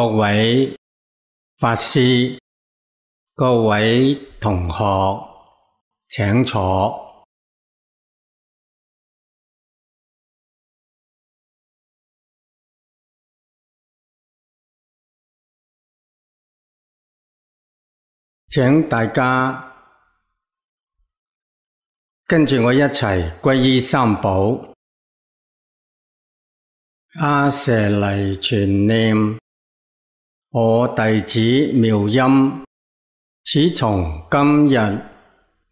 各位法师、各位同学，请坐，请大家跟住我一齐归依三宝，阿舍嚟全念。我弟子妙音，此从今日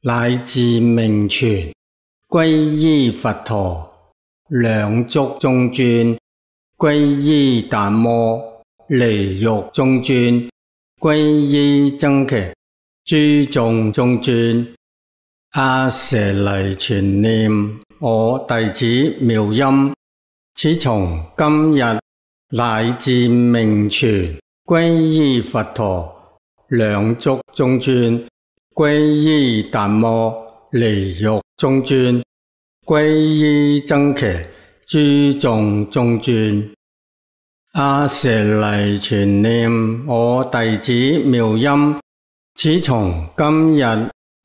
乃至命存，皈依佛陀，两足中尊，皈依达摩，离欲中尊，皈依增伽，诸众中尊，阿舍嚟全念。我弟子妙音，此从今日乃至命存。皈依佛陀两足中尊，皈依达摩离欲中尊，皈依僧伽，诸众中尊。阿舍利全念我弟子妙音，此从今日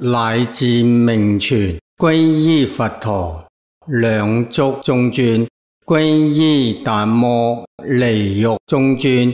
乃至命存，皈依佛陀两足中尊，皈依达摩离欲中尊。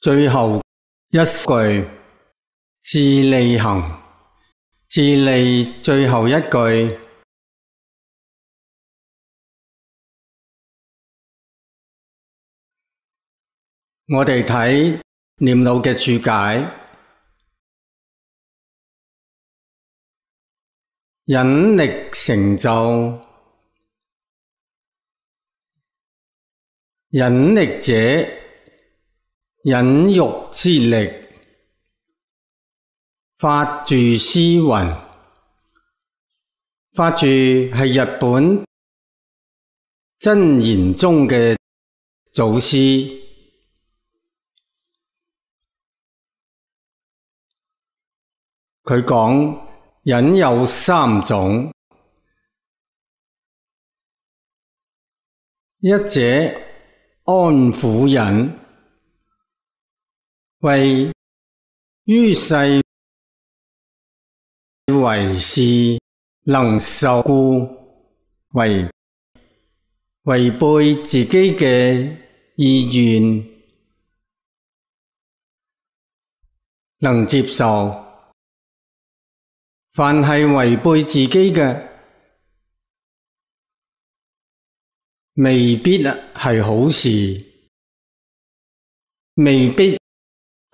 最后一句，自利行，自利最后一句，我哋睇念老嘅注解，引力成就，引力者。忍辱之力，法住思云，法住系日本真言宗嘅祖师，佢讲忍有三种，一者安抚忍。为于世为事，能受故为违背自己嘅意愿，能接受。凡系违背自己嘅，未必系好事，未必。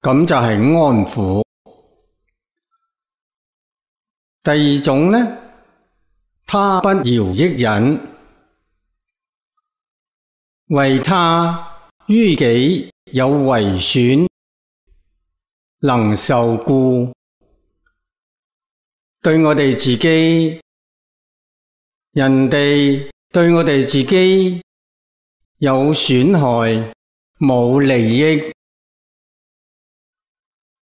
咁就系安抚。第二种呢，他不饶益人，为他于己有为损，能受顾，对我哋自己，人哋对我哋自己有损害，冇利益。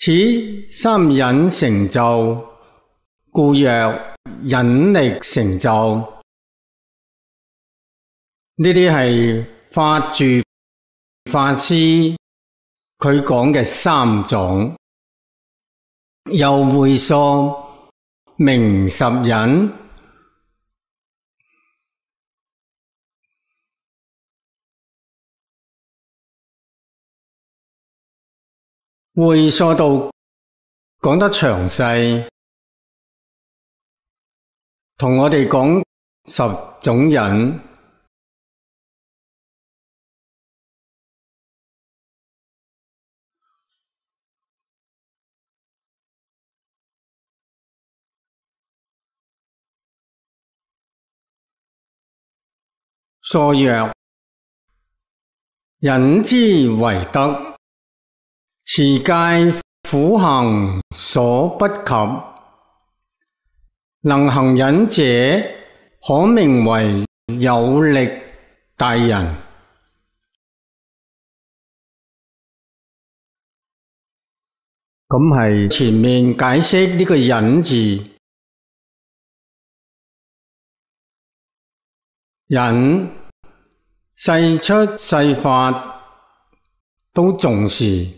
此三忍成就，故曰忍力成就。呢啲系法住法师佢讲嘅三种。又会说名十忍。会说到讲得详细，同我哋讲十种人。疏曰：人之为德。是界苦行所不及，能行忍者可名为有力大人。咁系前面解释呢个忍字，忍世出世法都重视。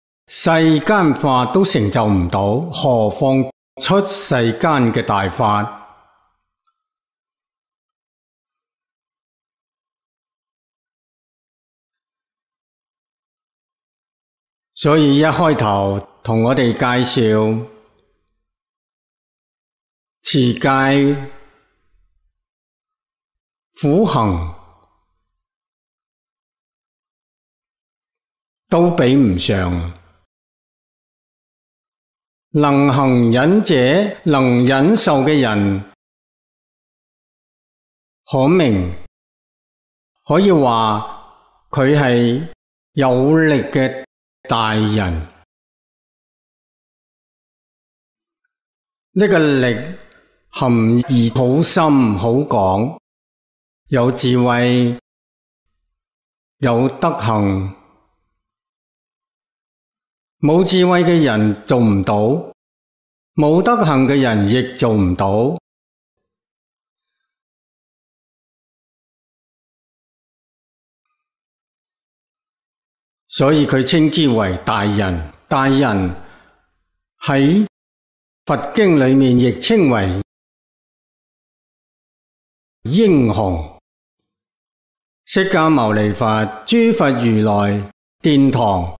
世间法都成就唔到，何况出世间嘅大法？所以一开头同我哋介绍持戒、苦行，都比唔上。能行忍者，能忍受嘅人，可明，可以话佢系有力嘅大人。呢个力含义好深好广，有智慧，有德行。冇智慧嘅人做唔到，冇德行嘅人亦做唔到，所以佢称之为大人，大人喺佛经里面亦称为英雄。释迦牟尼佛、诸佛如来殿堂。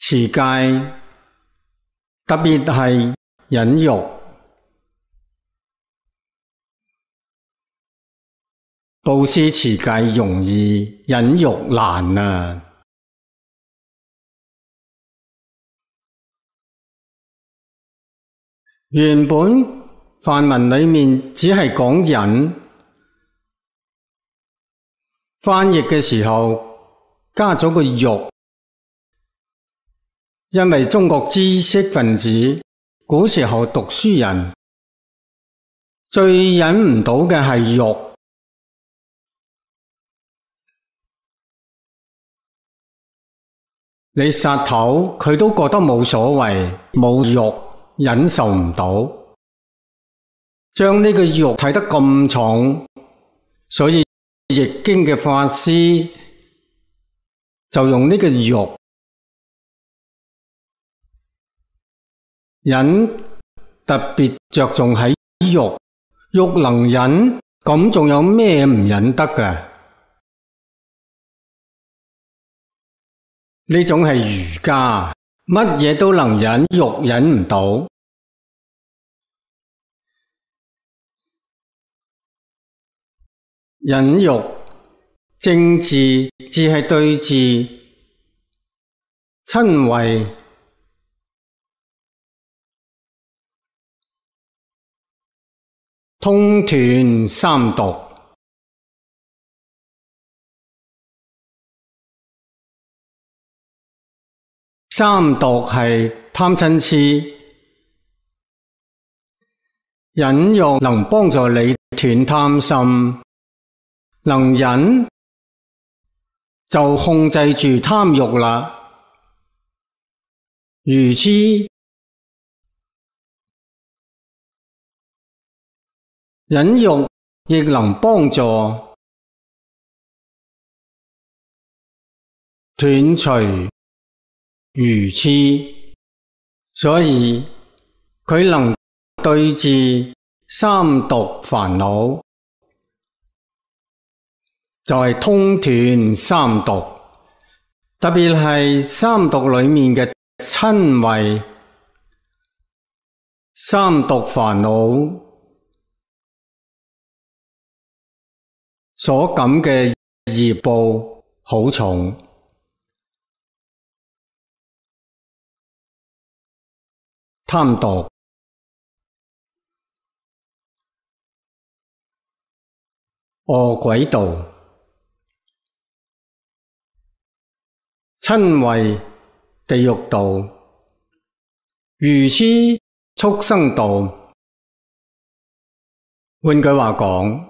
持戒特别系忍辱，布施持戒容易，忍辱难啊！原本梵文里面只系讲忍，翻译嘅时候加咗个欲。因为中国知识分子古时候读书人最忍唔到嘅系肉，你杀头佢都觉得冇所谓，冇肉忍受唔到，将呢个肉睇得咁重，所以《易经》嘅法师就用呢个肉。忍特别着重喺肉，肉能忍，咁仲有咩唔忍得嘅？呢种系儒家，乜嘢都能忍，肉忍唔到。忍肉，正字只系对字，亲为。通断三毒，三毒系贪嗔痴，忍辱能帮助你断贪心，能忍就控制住贪欲啦，如痴。忍辱亦能帮助断除愚痴，所以佢能对治三毒烦恼，就系通断三毒，特别系三毒里面嘅亲畏三毒烦恼。所感嘅业报好重，贪道、饿鬼道、亲为地狱道、如痴畜生道。换句话讲。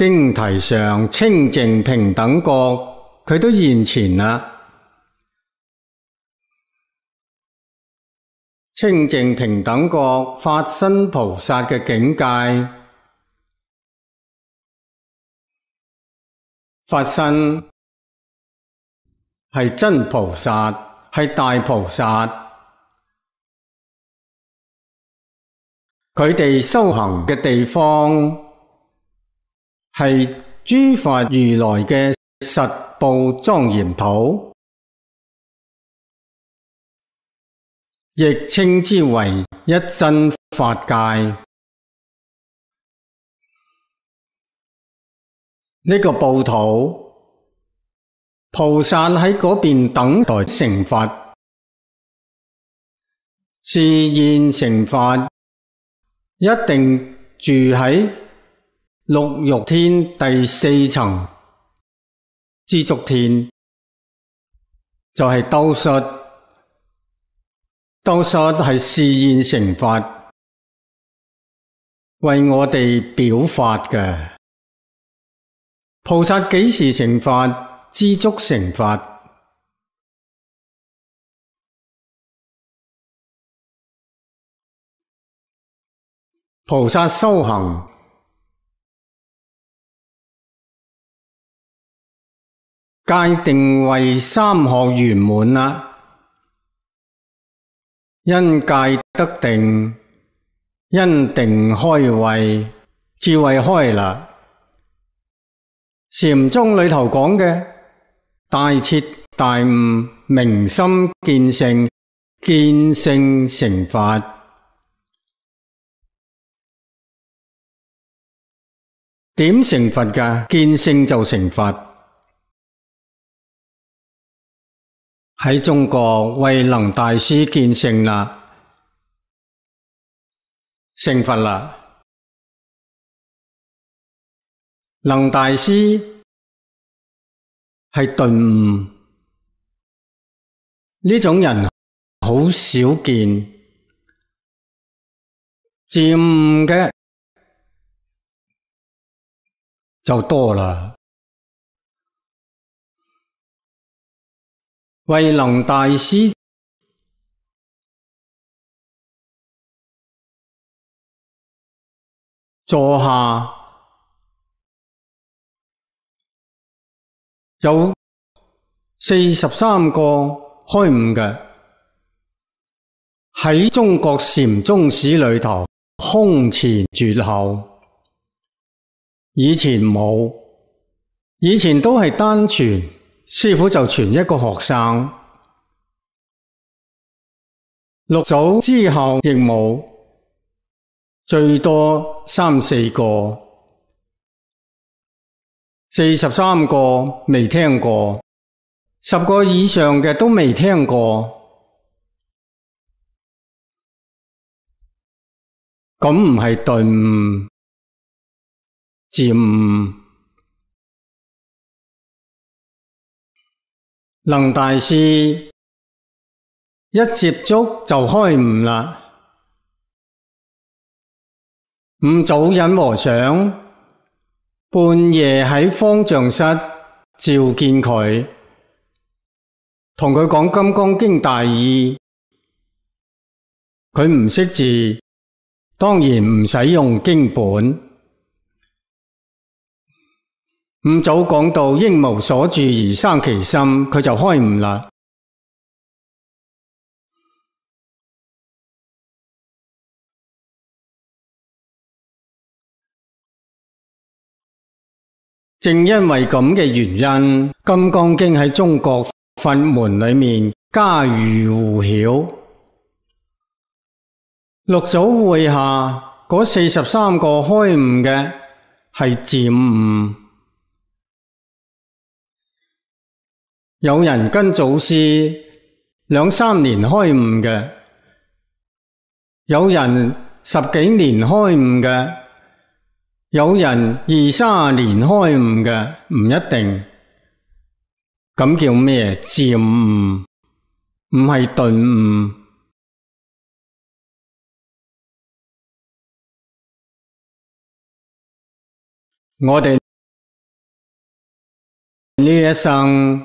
经题上清净平等国，佢都现前啦。清净平等国，法身菩萨嘅境界，发身系真菩萨，系大菩萨，佢哋修行嘅地方。系诸佛如来嘅实部庄严土，亦称之为一真法界。呢个布土，菩萨喺嗰边等待成佛，是现成佛，一定住喺。六欲天第四层知足天就系斗术，斗术系试验成法，为我哋表法嘅。菩萨几时成法？知足成法。菩萨修行。界定为三学圆满啦，因界得定，因定开慧，智慧开啦。禅宗里头讲嘅大彻大悟，明心见性，见性成佛。点成佛噶？见性就成佛。喺中国慧能大师见性啦，成佛啦。能大师系顿悟，呢种人好少见，渐悟嘅就多啦。慧能大师座下有四十三个开悟嘅，喺中国禅宗史里头空前绝后。以前冇，以前都系单传。师傅就传一个学生，六祖之后亦冇，最多三四个，四十三个未听过，十个以上嘅都未听过，咁唔系顿渐。能大师一接触就开悟啦。五祖引和尚半夜喺方丈室召见佢，同佢讲《金刚经》大意，佢唔识字，当然唔使用经本。五祖讲到应无所住而生其心，佢就开悟啦。正因为咁嘅原因，《金刚经》喺中国佛门里面家喻户晓。六祖会下嗰四十三个开悟嘅系渐悟。有人跟祖师两三年开悟嘅，有人十几年开悟嘅，有人二三年开悟嘅，唔一定。咁叫咩？渐悟，唔系顿悟。我哋呢一生。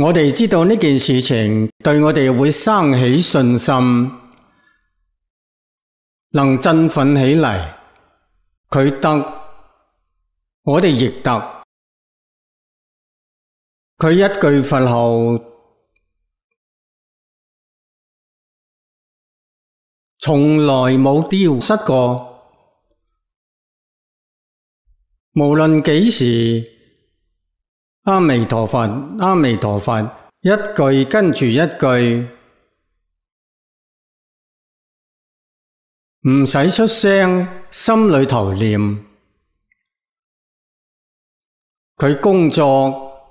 我哋知道呢件事情对我哋会生起信心，能振奋起嚟。佢得，我哋亦得。佢一句佛号，从来冇丢失过，无论几时。阿弥陀佛，阿弥陀佛，一句跟住一句，唔使出声，心里头念佢工作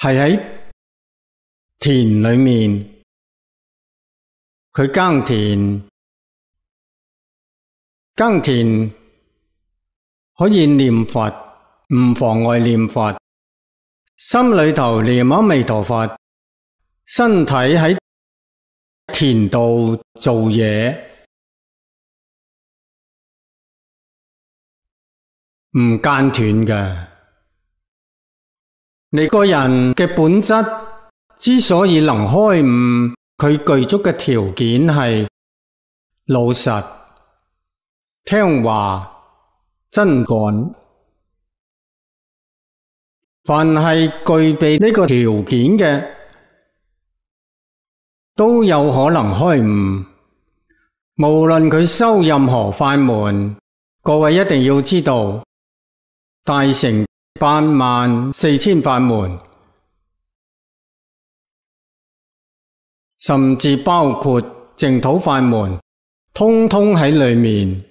系喺田里面，佢耕田，耕田可以念佛。唔妨碍念佛，心里头念阿弥陀佛，身体喺田度做嘢，唔间断嘅。你个人嘅本质之所以能开悟，佢具足嘅条件系老实、听话、真干。凡系具备呢个条件嘅，都有可能开悟。无论佢修任何法门，各位一定要知道，大乘八万四千法门，甚至包括净土法门，通通喺里面。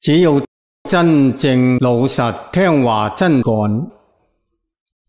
只要真正老实听话真干。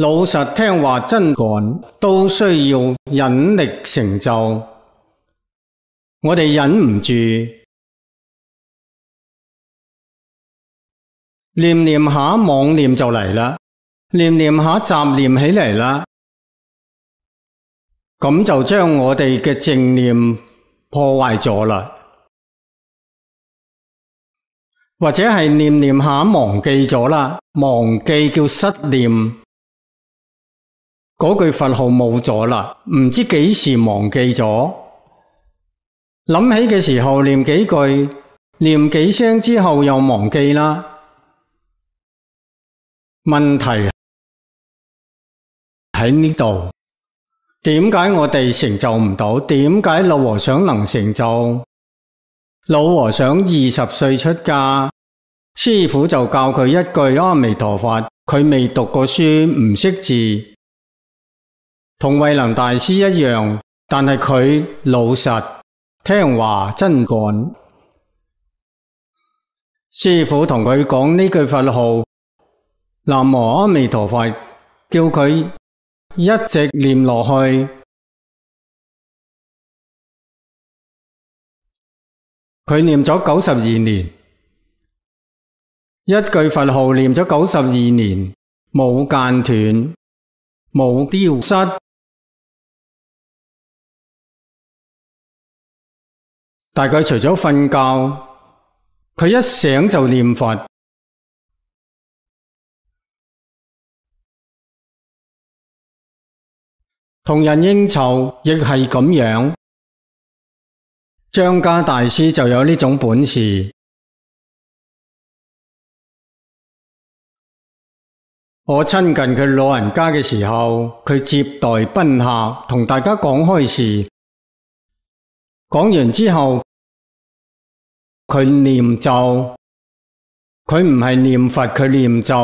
老实听话真干都需要忍力成就。我哋忍唔住，念念下妄念就嚟啦，念念下杂念起嚟啦，咁就将我哋嘅正念破坏咗啦，或者系念念下忘记咗啦，忘记叫失念。嗰句佛号冇咗啦，唔知几时忘记咗。谂起嘅时候念几句，念几声之后又忘记啦。问题喺呢度，点解我哋成就唔到？点解老和尚能成就？老和尚二十岁出家，师傅就教佢一句阿弥陀佛。佢未读过书，唔识字。同慧能大师一样，但系佢老实听话真干。师傅同佢讲呢句佛号南无阿弥陀佛，叫佢一直念落去。佢念咗九十二年，一句佛号念咗九十二年，冇间断，冇丢失。大概除咗瞓觉，佢一醒就念佛，同人应酬亦系咁样。张家大师就有呢种本事。我亲近佢老人家嘅时候，佢接待宾客，同大家讲开事。讲完之后，佢念咒，佢唔系念佛，佢念咒。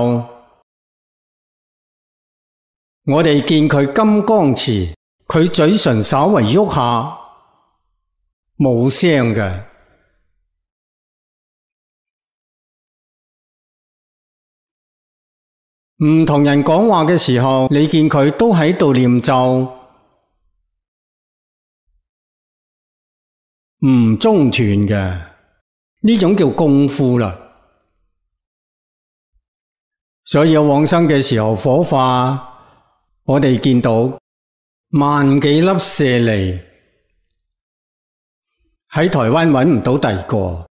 我哋见佢金刚持，佢嘴唇稍微喐下，冇声嘅。唔同人讲话嘅时候，你见佢都喺度念咒。唔中断嘅呢种叫功夫啦，所以往生嘅时候火化，我哋见到万几粒舍利喺台湾揾唔到第二个，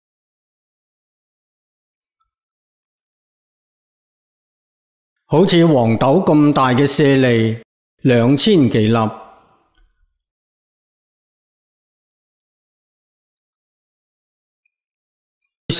好似黄豆咁大嘅舍利两千几粒。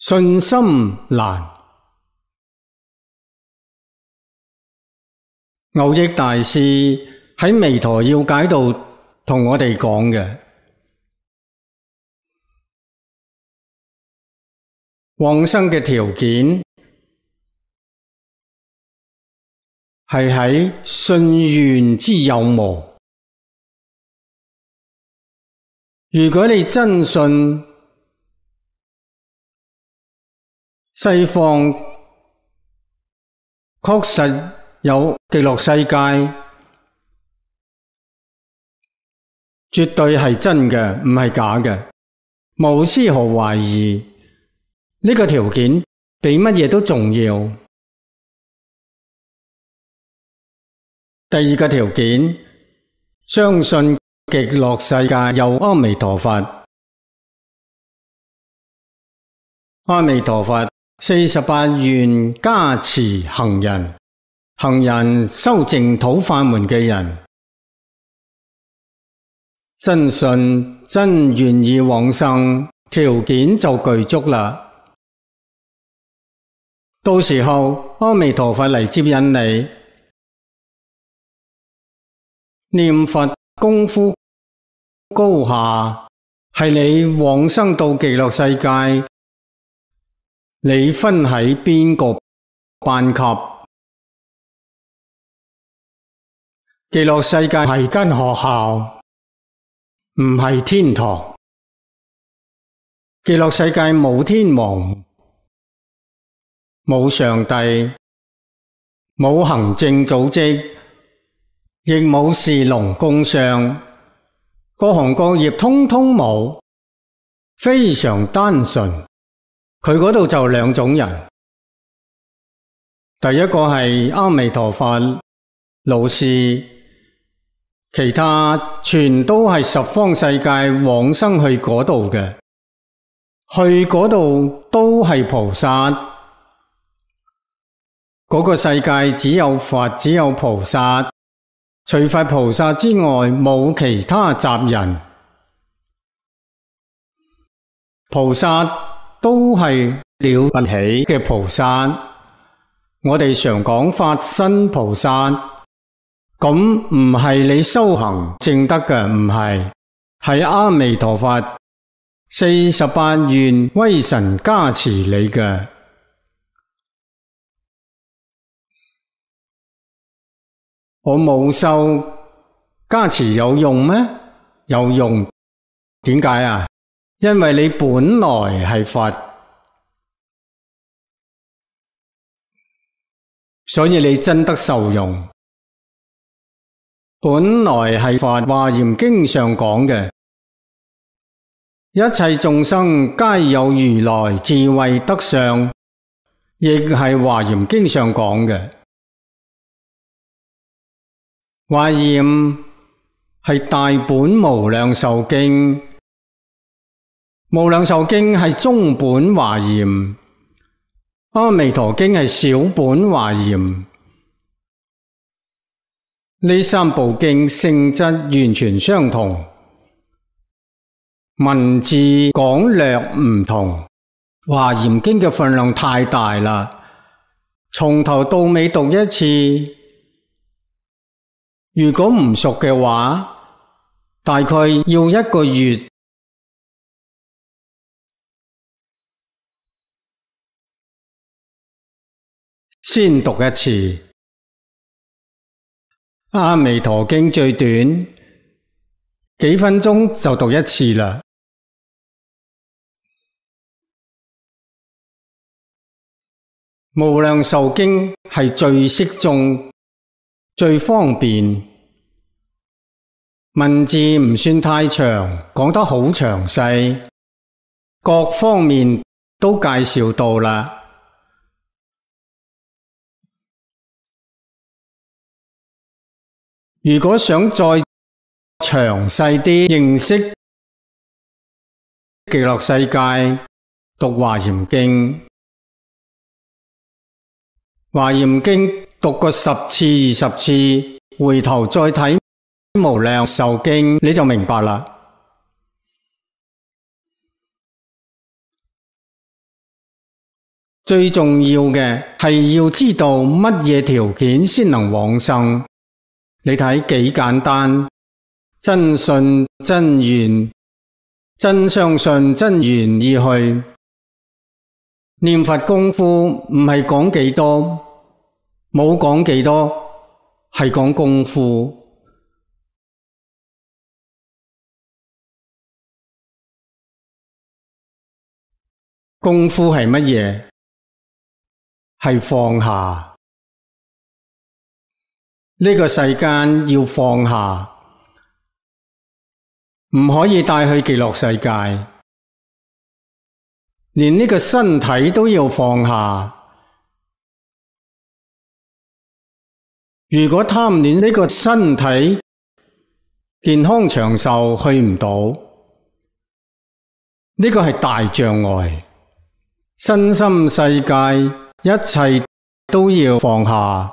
信心难，牛迹大师喺《弥陀要解》度同我哋讲嘅往生嘅条件系喺信愿之有无。如果你真信，西方确实有极乐世界，绝对系真嘅，唔系假嘅，无丝毫怀疑。呢个条件比乜嘢都重要。第二个条件，相信极乐世界有阿弥陀佛，阿弥陀佛。四十八愿加持行人，行人修净土法门嘅人，真信真愿意往生，条件就具足啦。到时候阿弥陀佛嚟接引你，念佛功夫高下系你往生到极乐世界。你分喺边个班级？记落世界系间学校，唔系天堂。记落世界冇天王，冇上帝，冇行政组织，亦冇士农工商，各行各业通通冇，非常单纯。佢嗰度就两种人，第一个系阿弥陀佛、老师，其他全都系十方世界往生去嗰度嘅，去嗰度都系菩萨，嗰个世界只有佛，只有菩萨，除佛菩萨之外冇其他杂人，菩萨。都系了不起嘅菩萨，我哋常讲发身菩萨，咁唔系你修行正德嘅，唔系系阿弥陀佛四十八愿威神加持你嘅。我冇受加持有用咩？有用点解啊？因为你本来系佛。所以你真得受用，本来系《法华严经》上讲嘅，一切众生皆有如来智慧德相，亦系《华严经》上讲嘅。华严系大本无量寿经，无量寿经系中本华严。阿弥陀经系小本华严，呢三部经性质完全相同，文字讲略唔同。华严经嘅份量太大啦，从头到尾读一次，如果唔熟嘅话，大概要一个月。先读一次《阿弥陀经》，最短几分钟就读一次啦。《无量寿经》系最适中、最方便，文字唔算太长，讲得好详细，各方面都介绍到啦。如果想再详细啲认识极乐世界，读华严经，华严经读过十次二十次，回头再睇无量寿经，你就明白啦。最重要嘅系要知道乜嘢条件先能往生。你睇几简单？真信真愿，真相信真愿意去念佛功夫，唔系讲几多，冇讲几多，系讲功夫。功夫系乜嘢？系放下。呢个世间要放下，唔可以带去极乐世界。连呢个身体都要放下。如果贪恋呢个身体健康长寿，去唔到，呢个系大障碍。身心世界一切都要放下。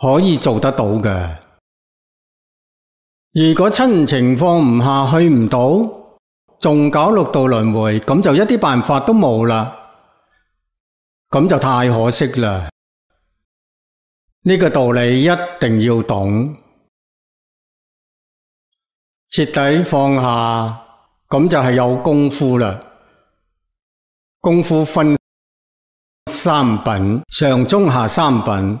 可以做得到嘅。如果亲情放唔下去唔到，仲搞六道轮回，咁就一啲办法都冇啦。咁就太可惜啦。呢个道理一定要懂，彻底放下，咁就系有功夫啦。功夫分三品，上中下三品。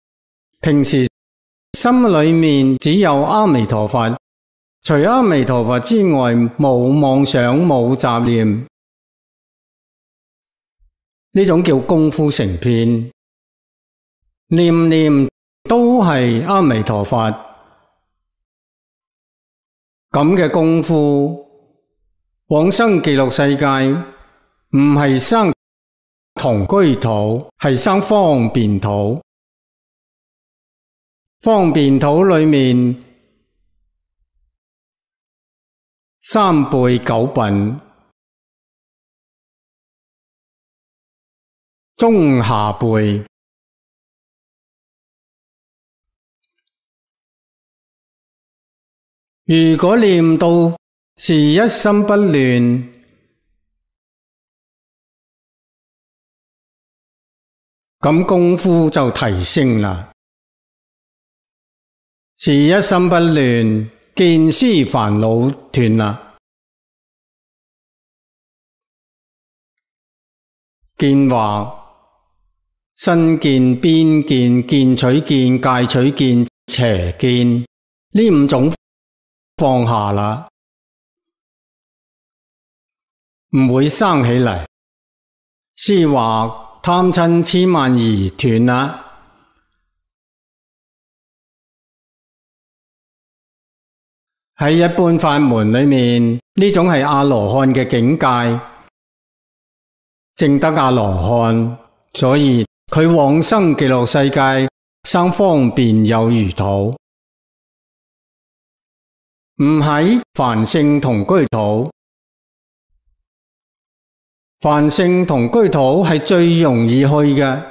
平时心里面只有阿弥陀佛，除阿弥陀佛之外，冇妄想，冇杂念，呢种叫功夫成片，念念都系阿弥陀佛咁嘅功夫，往生极乐世界唔系生同居土，系生方便土。方便土里面三辈九品中下辈，如果念到是一心不乱，咁功夫就提升啦。是一心不乱，见思烦恼断啦。见话身见、边见、见取见、戒取见、邪见呢五种放下啦，唔会生起嚟。思话贪嗔痴慢疑断啦。喺一般法门里面，呢种系阿罗汉嘅境界，正得阿罗汉，所以佢往生极乐世界生方便有如土，唔喺凡圣同居土，凡圣同居土系最容易去嘅。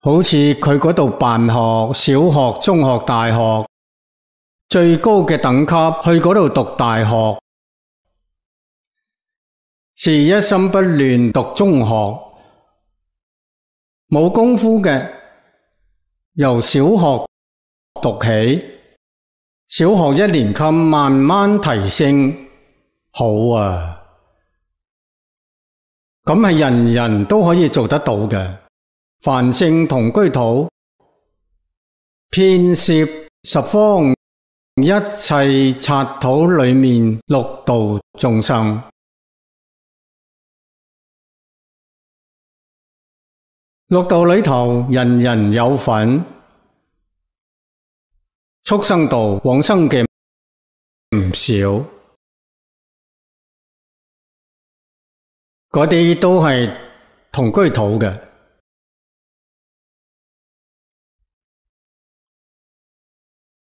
好似佢嗰度办学，小学、中学、大学最高嘅等级，去嗰度读大学，是一心不乱读中学，冇功夫嘅由小学读起，小学一年级慢慢提升，好啊，咁系人人都可以做得到嘅。凡圣同居土，遍摄十方一切刹土里面六道众生，六道里头人人有份，畜生道往生嘅唔少，嗰啲都系同居土嘅。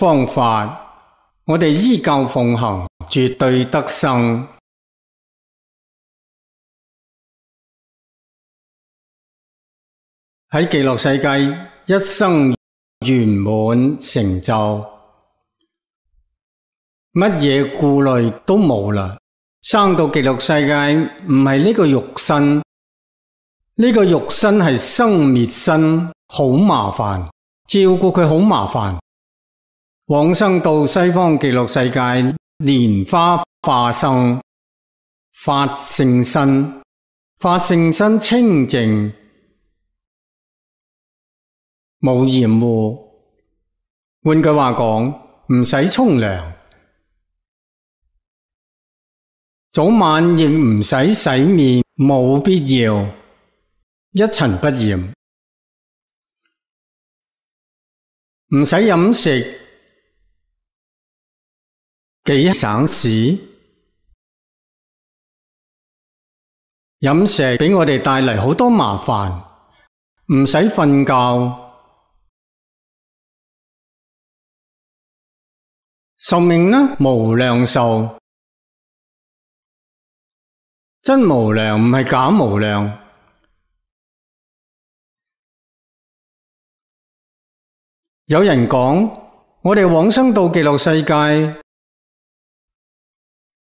方法，我哋依教奉行，绝对得生喺极乐世界，一生圆满成就，乜嘢顾虑都冇啦。生到极乐世界唔系呢个肉身，呢个肉身系生灭身，好麻烦，照顾佢好麻烦。往生到西方极乐世界，莲花化生，法性身，法性身清净，无染污。换句话讲，唔使冲凉，早晚亦唔使洗面，冇必要，一尘不染，唔使饮食。几省事，饮食俾我哋带嚟好多麻烦，唔使瞓觉，寿命呢无量寿，真无量唔系假无量。有人讲，我哋往生到极乐世界。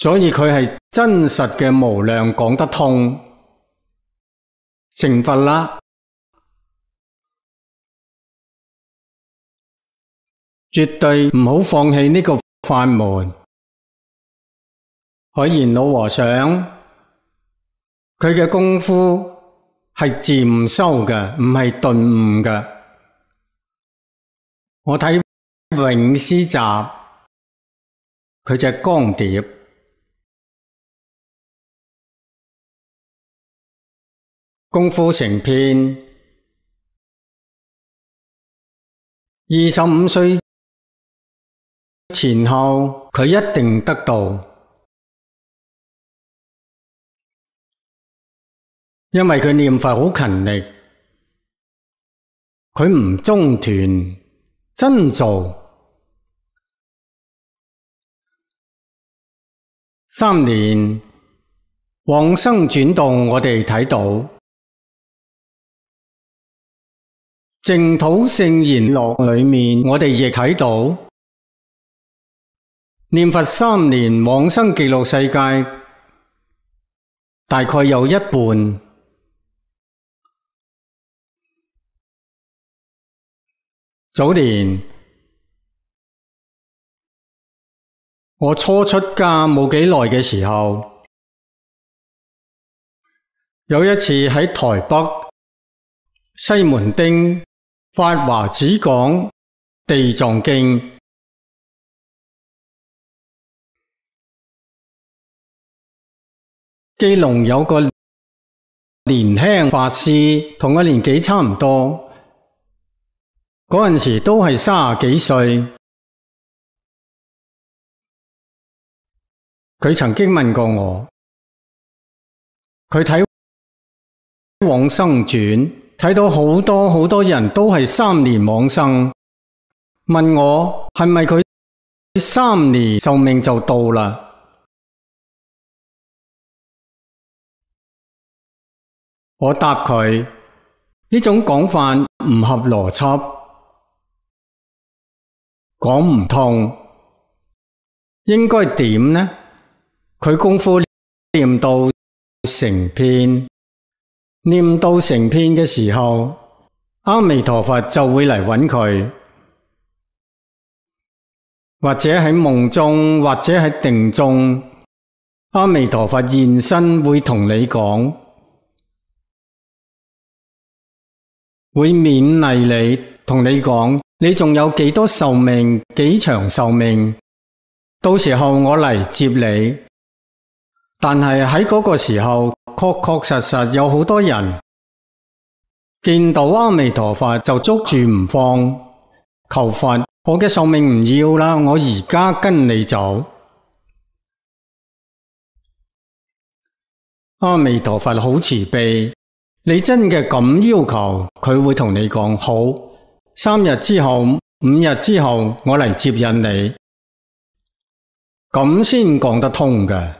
所以佢系真实嘅无量讲得通成佛啦，绝对唔好放弃呢个法门。海贤老和尚佢嘅功夫系渐修嘅，唔系顿悟嘅。我睇《永师集》，佢只光碟。功夫成片，二十五岁前后，佢一定得到，因为佢念佛好勤力，佢唔中断，真做三年往生转动，我哋睇到。净土圣贤录里面，我哋亦睇到念佛三年往生极乐世界，大概有一半。早年我初出家冇几耐嘅时候，有一次喺台北西门町。法华寺讲地藏经，基隆有个年轻法师，同我年纪差唔多，嗰阵时都系卅几岁。佢曾经问过我，佢睇往生转。睇到好多好多人都系三年往生，问我系咪佢三年寿命就到啦？我答佢呢种讲法唔合逻辑，讲唔通，应该点呢？佢功夫练到成片。念到成片嘅时候，阿弥陀佛就会嚟揾佢，或者喺梦中，或者喺定中，阿弥陀佛现身会同你讲，会勉励你，同你讲，你仲有几多寿命，几长寿命，到时候我嚟接你，但系喺嗰个时候。确确实实有好多人见到阿弥陀佛就捉住唔放，求佛，我嘅寿命唔要啦，我而家跟你走。阿弥陀佛好慈悲，你真嘅咁要求，佢会同你讲好，三日之后、五日之后，我嚟接引你，咁先讲得通嘅。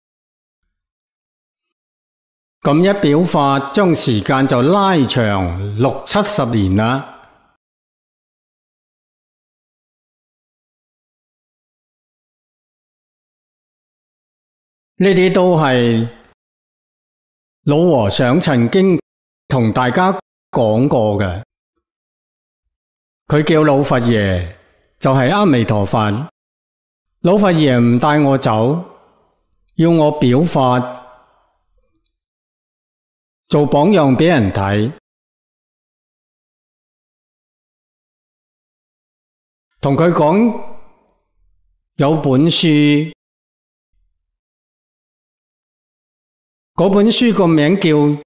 咁一表法，将时间就拉长六七十年啦。呢啲都系老和尚曾经同大家讲过嘅。佢叫老佛爷，就系阿弥陀佛。老佛爷唔带我走，要我表法。做榜样俾人睇，同佢讲有本书，嗰本书个名叫《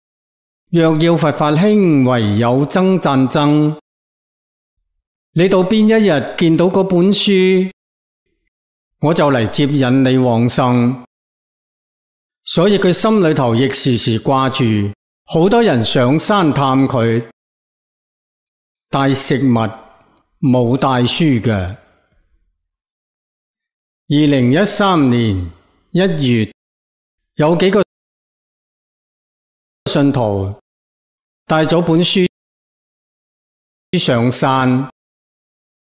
若要佛法兴，唯有增赞增》。你到边一日见到嗰本书，我就嚟接引你往生。所以佢心里头亦时时挂住。好多人上山探佢，带食物冇带书嘅。二零一三年一月，有几个信徒带咗本书上山，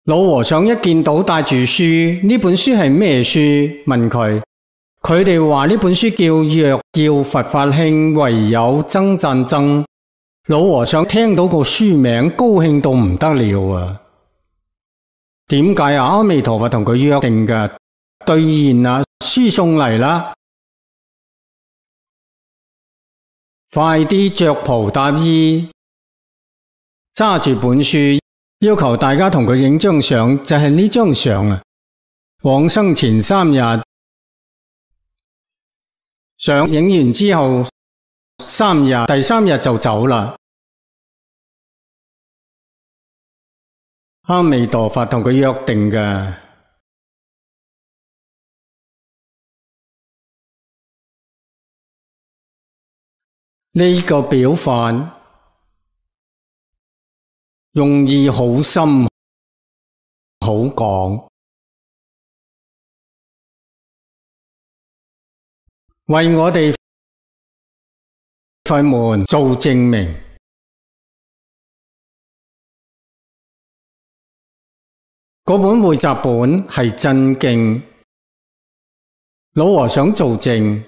老和尚一见到带住书，呢本书系咩书？问佢。佢哋话呢本书叫《若要佛法兴，唯有增赞增》。老和尚听到个书名，高兴到唔得了啊！点解阿弥陀佛同佢约定嘅兑现啊？书送嚟啦，快啲着袍搭衣，揸住本书，要求大家同佢影张相，就系呢张相啊！往生前三日。上影完之后三日，第三日就走啦。阿弥陀佛同佢约定嘅呢个表范，用意好深，好讲。为我哋佛门做证明，嗰本汇集本系真经，老和尚做证，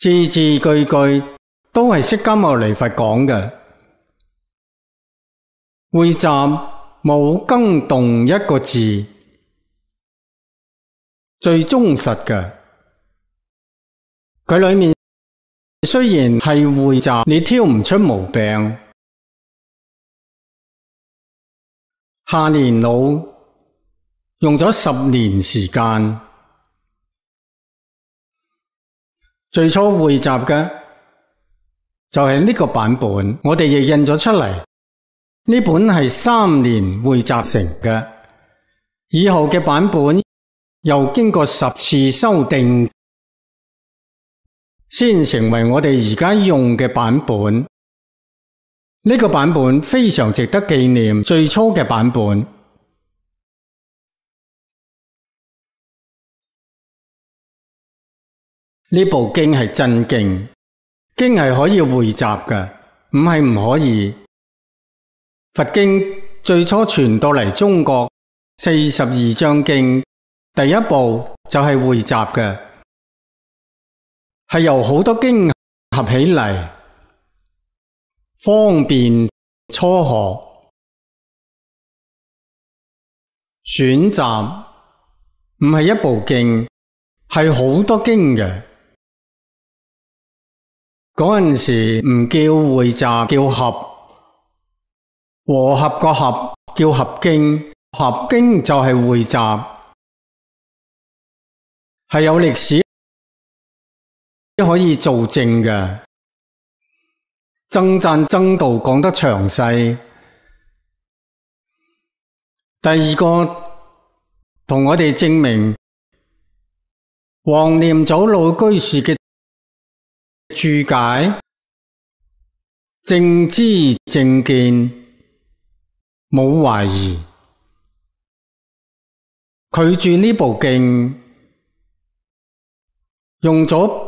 字字句句都系释迦牟尼佛讲嘅，汇集冇更动一个字，最忠实嘅。佢里面虽然系汇集，你挑唔出毛病。下年老用咗十年时间，最初汇集嘅就系呢个版本，我哋亦印咗出嚟。呢本系三年汇集成嘅，以后嘅版本又经过十次修订。先成为我哋而家用嘅版本，呢个版本非常值得纪念。最初嘅版本，呢部经系真经，经系可以汇集嘅，唔系唔可以。佛经最初传到嚟中国，四十二章经第一部就系汇集嘅。系由好多经合起嚟，方便初学选择，唔系一部经，系好多经嘅。嗰阵时唔叫汇集，叫合，和合个合叫合经，合经就系汇集，系有历史。可以做证嘅增赞增道讲得详细。第二个同我哋证明黄念祖老居士嘅注解正知正见冇怀疑，拒绝呢部经用咗。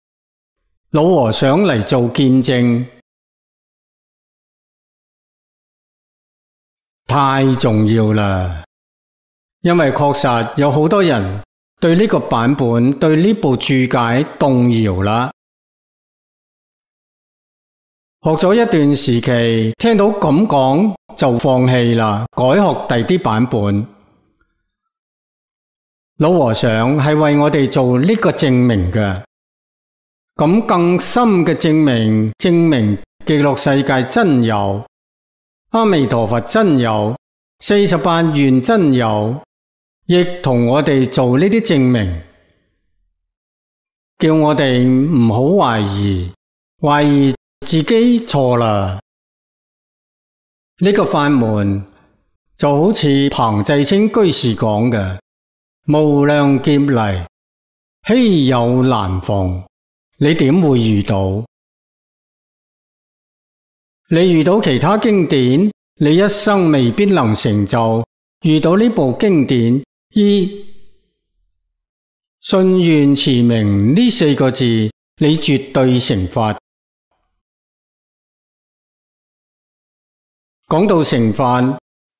老和尚嚟做见证，太重要啦！因为确实有好多人对呢个版本、对呢部注解动摇啦。学咗一段时期，听到咁讲就放弃啦，改学第啲版本。老和尚系为我哋做呢个证明嘅。咁更深嘅证明，证明极乐世界真有，阿弥陀佛真有，四十八愿真有，亦同我哋做呢啲证明，叫我哋唔好怀疑，怀疑自己错啦。呢个法门就好似彭济清居士讲嘅：无量劫嚟，稀有难逢。你点会遇到？你遇到其他经典，你一生未必能成就；遇到呢部经典，一信愿持名呢四个字，你绝对成佛。讲到成佛，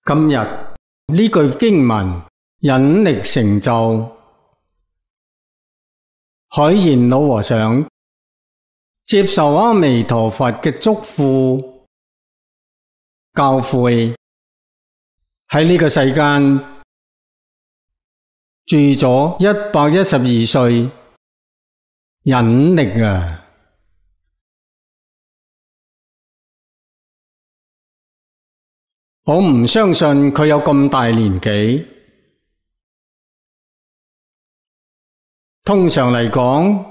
今日呢句经文引力成就，海贤老和尚。接受阿弥陀佛嘅祝福教诲，喺呢个世间住咗一百一十二岁，忍力啊！我唔相信佢有咁大年纪，通常嚟讲。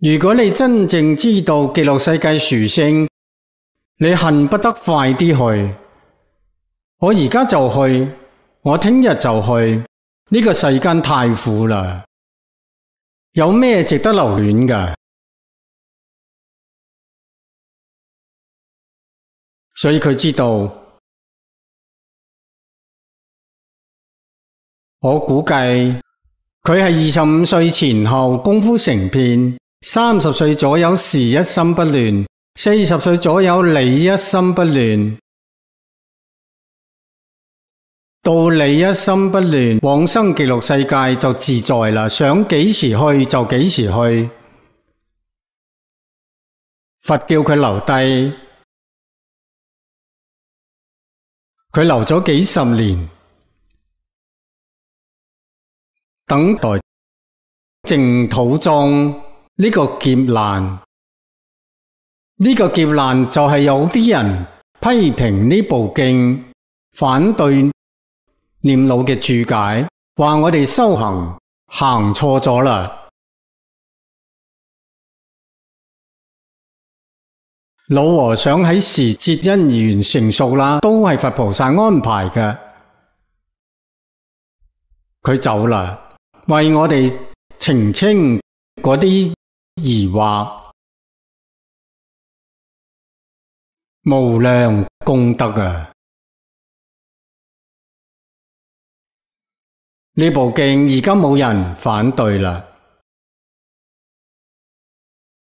如果你真正知道极乐世界殊胜，你恨不得快啲去。我而家就去，我听日就去。呢个世间太苦啦，有咩值得留恋噶？所以佢知道，我估计佢系二十五岁前后功夫成片。三十岁左右时，一心不乱；四十岁左右，你一心不乱；到你一心不乱，往生极乐世界就自在啦。想几时去就几时去。佛叫佢留低，佢留咗几十年，等待净土中。呢个劫难，呢个劫难就系有啲人批评呢部经，反对念老嘅注解，话我哋修行行错咗啦。老和尚喺时节因缘成熟啦，都系佛菩萨安排嘅，佢走啦，为我哋澄清嗰啲。而话无量功德啊！呢部经而家冇人反对啦。